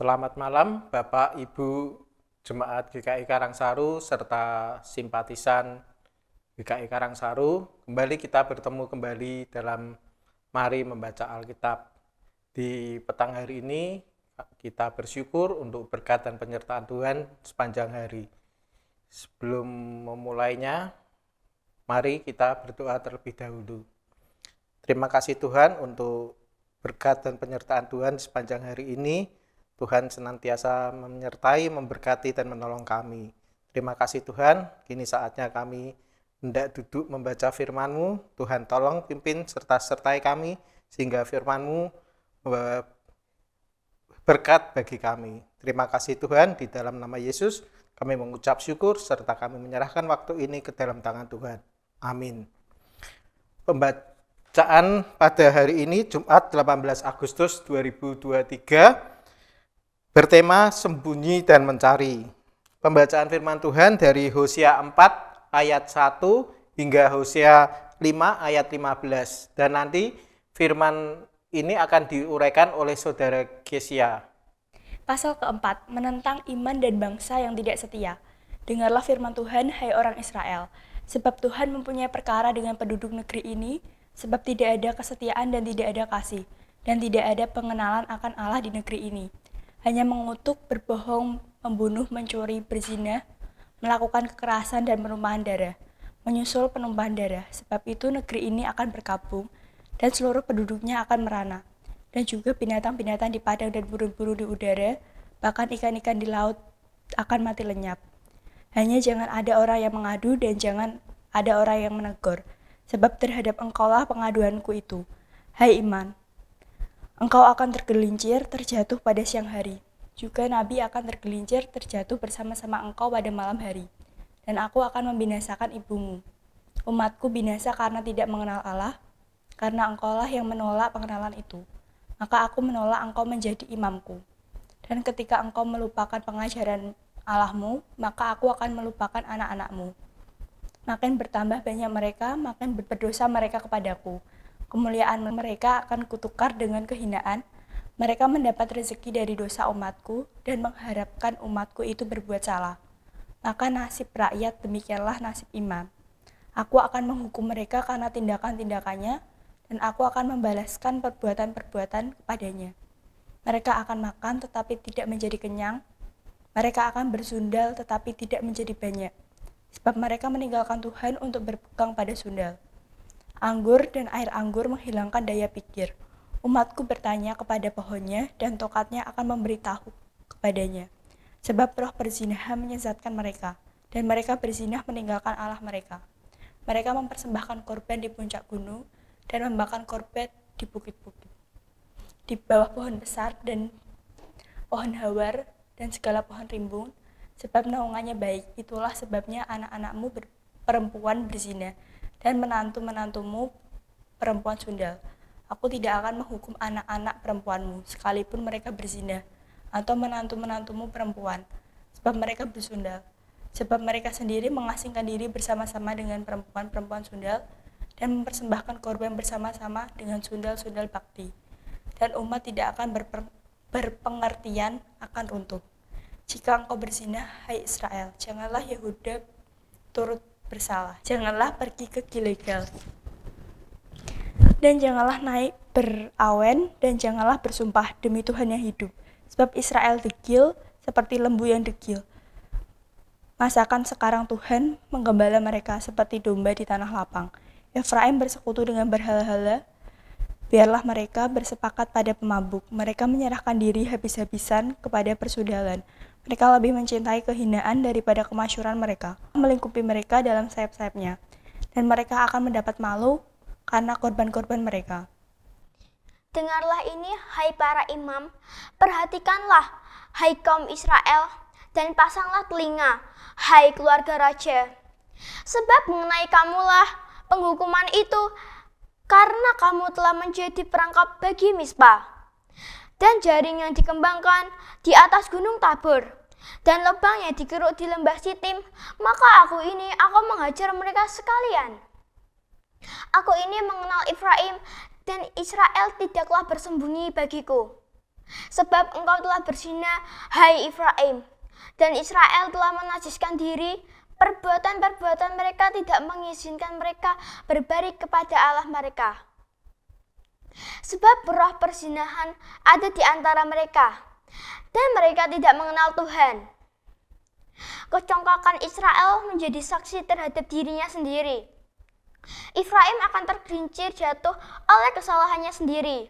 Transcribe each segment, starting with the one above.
Selamat malam Bapak Ibu Jemaat GKI Karangsaru serta simpatisan GKI Karangsaru. Kembali kita bertemu kembali dalam Mari Membaca Alkitab. Di petang hari ini kita bersyukur untuk berkat dan penyertaan Tuhan sepanjang hari. Sebelum memulainya, mari kita berdoa terlebih dahulu. Terima kasih Tuhan untuk berkat dan penyertaan Tuhan sepanjang hari ini Tuhan senantiasa menyertai, memberkati, dan menolong kami. Terima kasih Tuhan, kini saatnya kami hendak duduk membaca firman-Mu. Tuhan tolong pimpin serta sertai kami sehingga firman-Mu eh, berkat bagi kami. Terima kasih Tuhan, di dalam nama Yesus kami mengucap syukur serta kami menyerahkan waktu ini ke dalam tangan Tuhan. Amin. Pembacaan pada hari ini Jumat 18 Agustus 2023 bertema sembunyi dan mencari. Pembacaan firman Tuhan dari Hosea 4 ayat 1 hingga Hosea 5 ayat 15. Dan nanti firman ini akan diuraikan oleh saudara Gesia. Pasal keempat menentang iman dan bangsa yang tidak setia. Dengarlah firman Tuhan, hai orang Israel, sebab Tuhan mempunyai perkara dengan penduduk negeri ini, sebab tidak ada kesetiaan dan tidak ada kasih, dan tidak ada pengenalan akan Allah di negeri ini hanya mengutuk, berbohong, membunuh, mencuri, berzina, melakukan kekerasan dan penumpahan darah, menyusul penumpahan darah. Sebab itu negeri ini akan berkabung dan seluruh penduduknya akan merana. Dan juga binatang-binatang di padang dan burung-burung di udara, bahkan ikan-ikan di laut akan mati lenyap. Hanya jangan ada orang yang mengadu dan jangan ada orang yang menegur, sebab terhadap engkaulah pengaduanku itu. Hai iman, Engkau akan tergelincir, terjatuh pada siang hari. Juga Nabi akan tergelincir, terjatuh bersama-sama engkau pada malam hari. Dan aku akan membinasakan ibumu. Umatku binasa karena tidak mengenal Allah, karena engkaulah yang menolak pengenalan itu. Maka aku menolak engkau menjadi imamku. Dan ketika engkau melupakan pengajaran Allahmu, maka aku akan melupakan anak-anakmu. Makin bertambah banyak mereka, makin berdosa mereka kepadaku Kemuliaan mereka akan kutukar dengan kehinaan. Mereka mendapat rezeki dari dosa umatku dan mengharapkan umatku itu berbuat salah. Maka nasib rakyat demikianlah nasib imam. Aku akan menghukum mereka karena tindakan-tindakannya dan aku akan membalaskan perbuatan-perbuatan kepadanya. Mereka akan makan tetapi tidak menjadi kenyang. Mereka akan bersundal tetapi tidak menjadi banyak. Sebab mereka meninggalkan Tuhan untuk berpegang pada sundal. Anggur dan air anggur menghilangkan daya pikir. Umatku bertanya kepada pohonnya dan tokatnya akan memberitahu kepadanya. Sebab roh berzinahan menyesatkan mereka dan mereka berzinah meninggalkan Allah mereka. Mereka mempersembahkan korban di puncak gunung dan membakar korban di bukit-bukit. Di bawah pohon besar dan pohon hawar dan segala pohon rimbun, sebab naungannya baik, itulah sebabnya anak-anakmu ber perempuan berzinah dan menantu-menantumu perempuan sundal. Aku tidak akan menghukum anak-anak perempuanmu, sekalipun mereka berzina, atau menantu-menantumu perempuan, sebab mereka bersundal. Sebab mereka sendiri mengasingkan diri bersama-sama dengan perempuan-perempuan sundal, dan mempersembahkan korban bersama-sama dengan sundal-sundal bakti. Dan umat tidak akan berpengertian akan runtuh. Jika engkau berzinah, hai Israel, janganlah Yehuda turut bersalah. Janganlah pergi ke ilegal Dan janganlah naik berawen dan janganlah bersumpah demi Tuhan yang hidup. Sebab Israel degil seperti lembu yang degil. Masakan sekarang Tuhan menggembala mereka seperti domba di tanah lapang. Efraim bersekutu dengan berhala-hala, biarlah mereka bersepakat pada pemabuk. Mereka menyerahkan diri habis-habisan kepada persudalan. Mereka lebih mencintai kehinaan daripada kemasyuran mereka, melingkupi mereka dalam sayap-sayapnya, dan mereka akan mendapat malu karena korban-korban mereka. Dengarlah ini, hai para imam, perhatikanlah, hai kaum Israel, dan pasanglah telinga, hai keluarga raja. Sebab mengenai kamulah penghukuman itu, karena kamu telah menjadi perangkap bagi Misbah dan jaring yang dikembangkan di atas gunung Tabor dan lubang yang dikeruk di lembah Sitim, maka aku ini akan menghajar mereka sekalian. Aku ini mengenal Efraim dan Israel tidaklah bersembunyi bagiku. Sebab engkau telah bersinar, hai Efraim, dan Israel telah menajiskan diri, perbuatan-perbuatan mereka tidak mengizinkan mereka berbalik kepada Allah mereka. Sebab roh persinahan ada di antara mereka, dan mereka tidak mengenal Tuhan. Kecongkakan Israel menjadi saksi terhadap dirinya sendiri. Ifraim akan tergelincir jatuh oleh kesalahannya sendiri.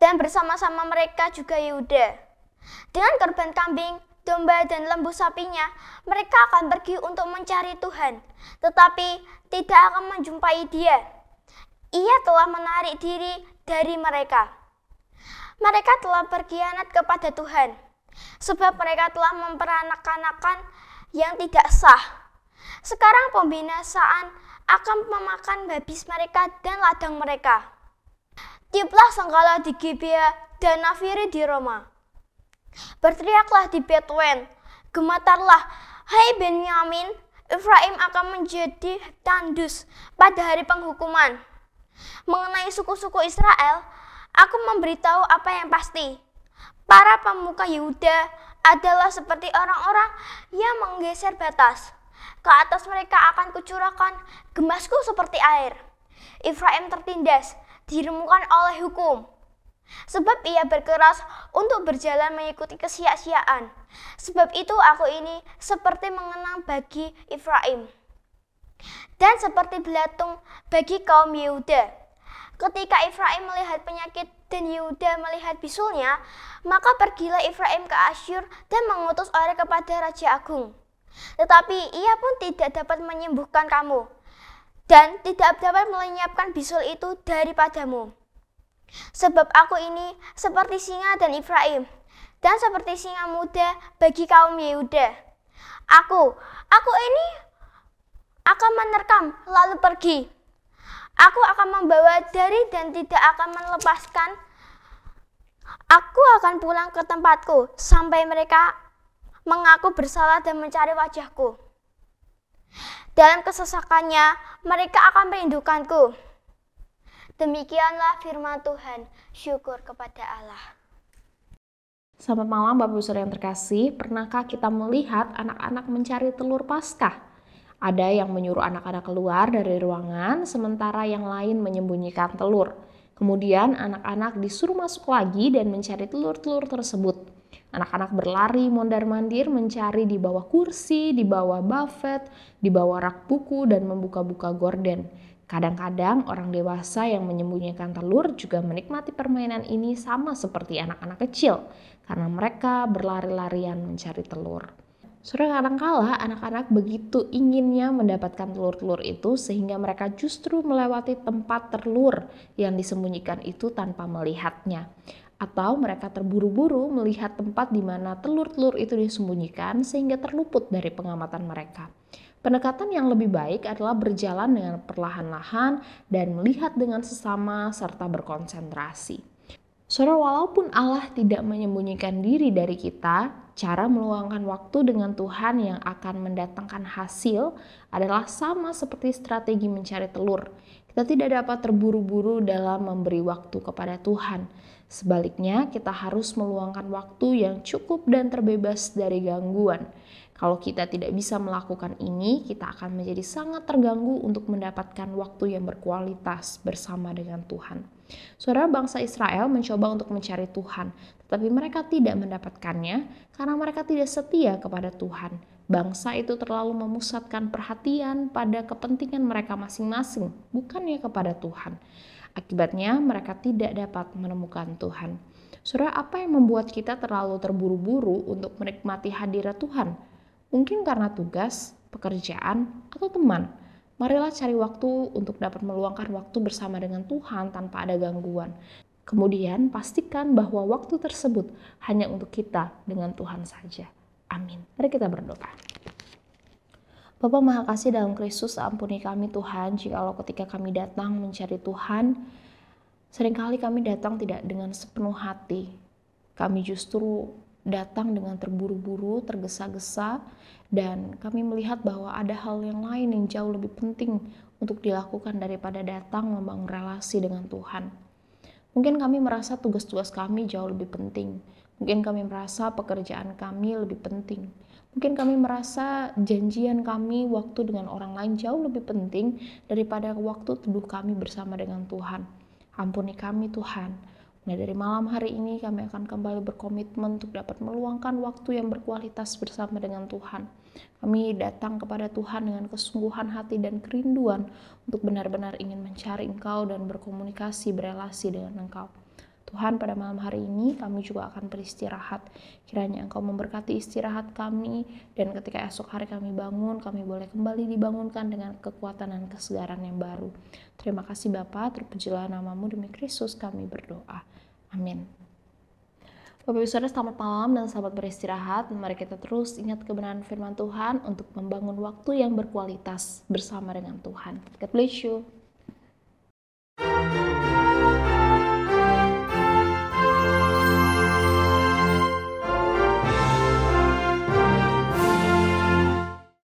Dan bersama-sama mereka juga Yehuda. Dengan korban kambing, domba, dan lembu sapinya, mereka akan pergi untuk mencari Tuhan, tetapi tidak akan menjumpai Dia ia telah menarik diri dari mereka. Mereka telah berkhianat kepada Tuhan, sebab mereka telah memperanak anakan yang tidak sah. Sekarang pembinasaan akan memakan babis mereka dan ladang mereka. Tiuplah sangkala di Gibea dan nafiri di Roma. Berteriaklah di Betwen, Gemetarlah, Hai Benyamin, Efraim akan menjadi tandus pada hari penghukuman. Mengenai suku-suku Israel, aku memberitahu apa yang pasti. Para pemuka Yehuda adalah seperti orang-orang yang menggeser batas. Ke atas mereka akan kucurahkan gemasku seperti air. Ifraim tertindas, diremukan oleh hukum. Sebab ia berkeras untuk berjalan mengikuti kesia-siaan. Sebab itu aku ini seperti mengenang bagi Ifraim dan seperti belatung bagi kaum Yehuda. Ketika Efraim melihat penyakit dan Yehuda melihat bisulnya, maka pergilah Efraim ke Asyur dan mengutus orang kepada Raja Agung. Tetapi ia pun tidak dapat menyembuhkan kamu dan tidak dapat melenyapkan bisul itu daripadamu. Sebab aku ini seperti singa dan Efraim, dan seperti singa muda bagi kaum Yehuda. Aku, aku ini akan menerkam lalu pergi. Aku akan membawa dari dan tidak akan melepaskan. Aku akan pulang ke tempatku sampai mereka mengaku bersalah dan mencari wajahku. Dalam kesesakannya, mereka akan merindukanku. Demikianlah firman Tuhan. Syukur kepada Allah. Selamat malam Bapak Ibu Saudara yang terkasih. Pernahkah kita melihat anak-anak mencari telur Paskah? Ada yang menyuruh anak-anak keluar dari ruangan, sementara yang lain menyembunyikan telur. Kemudian anak-anak disuruh masuk lagi dan mencari telur-telur tersebut. Anak-anak berlari mondar-mandir mencari di bawah kursi, di bawah buffet, di bawah rak buku, dan membuka-buka gorden. Kadang-kadang orang dewasa yang menyembunyikan telur juga menikmati permainan ini sama seperti anak-anak kecil karena mereka berlari-larian mencari telur. Sudah kala anak-anak begitu inginnya mendapatkan telur-telur itu sehingga mereka justru melewati tempat telur yang disembunyikan itu tanpa melihatnya. Atau mereka terburu-buru melihat tempat di mana telur-telur itu disembunyikan sehingga terluput dari pengamatan mereka. Pendekatan yang lebih baik adalah berjalan dengan perlahan-lahan dan melihat dengan sesama serta berkonsentrasi. Saudara, walaupun Allah tidak menyembunyikan diri dari kita, Cara meluangkan waktu dengan Tuhan yang akan mendatangkan hasil adalah sama seperti strategi mencari telur. Kita tidak dapat terburu-buru dalam memberi waktu kepada Tuhan. Sebaliknya, kita harus meluangkan waktu yang cukup dan terbebas dari gangguan. Kalau kita tidak bisa melakukan ini, kita akan menjadi sangat terganggu untuk mendapatkan waktu yang berkualitas bersama dengan Tuhan. Saudara bangsa Israel mencoba untuk mencari Tuhan, tetapi mereka tidak mendapatkannya karena mereka tidak setia kepada Tuhan. Bangsa itu terlalu memusatkan perhatian pada kepentingan mereka masing-masing, bukannya kepada Tuhan. Akibatnya, mereka tidak dapat menemukan Tuhan. Saudara, apa yang membuat kita terlalu terburu-buru untuk menikmati hadirat Tuhan? Mungkin karena tugas, pekerjaan, atau teman Marilah cari waktu untuk dapat meluangkan waktu bersama dengan Tuhan tanpa ada gangguan. Kemudian pastikan bahwa waktu tersebut hanya untuk kita dengan Tuhan saja. Amin. Mari kita berdoa. Bapak Maha Kasih dalam Kristus, ampuni kami Tuhan, jikalau ketika kami datang mencari Tuhan, seringkali kami datang tidak dengan sepenuh hati. Kami justru datang dengan terburu-buru, tergesa-gesa, dan kami melihat bahwa ada hal yang lain yang jauh lebih penting untuk dilakukan daripada datang membangun relasi dengan Tuhan. Mungkin kami merasa tugas-tugas kami jauh lebih penting. Mungkin kami merasa pekerjaan kami lebih penting. Mungkin kami merasa janjian kami waktu dengan orang lain jauh lebih penting daripada waktu teduh kami bersama dengan Tuhan. Ampuni kami Tuhan Nah, dari malam hari ini kami akan kembali berkomitmen untuk dapat meluangkan waktu yang berkualitas bersama dengan Tuhan. Kami datang kepada Tuhan dengan kesungguhan hati dan kerinduan untuk benar-benar ingin mencari Engkau dan berkomunikasi, berelasi dengan Engkau. Tuhan pada malam hari ini kami juga akan beristirahat. Kiranya Engkau memberkati istirahat kami dan ketika esok hari kami bangun, kami boleh kembali dibangunkan dengan kekuatan dan kesegaran yang baru. Terima kasih Bapa, terpujilah namamu demi Kristus kami berdoa. Amin. Bapak Ibu Saudara, selamat malam dan selamat beristirahat. Mari kita terus ingat kebenaran firman Tuhan untuk membangun waktu yang berkualitas bersama dengan Tuhan. God bless you.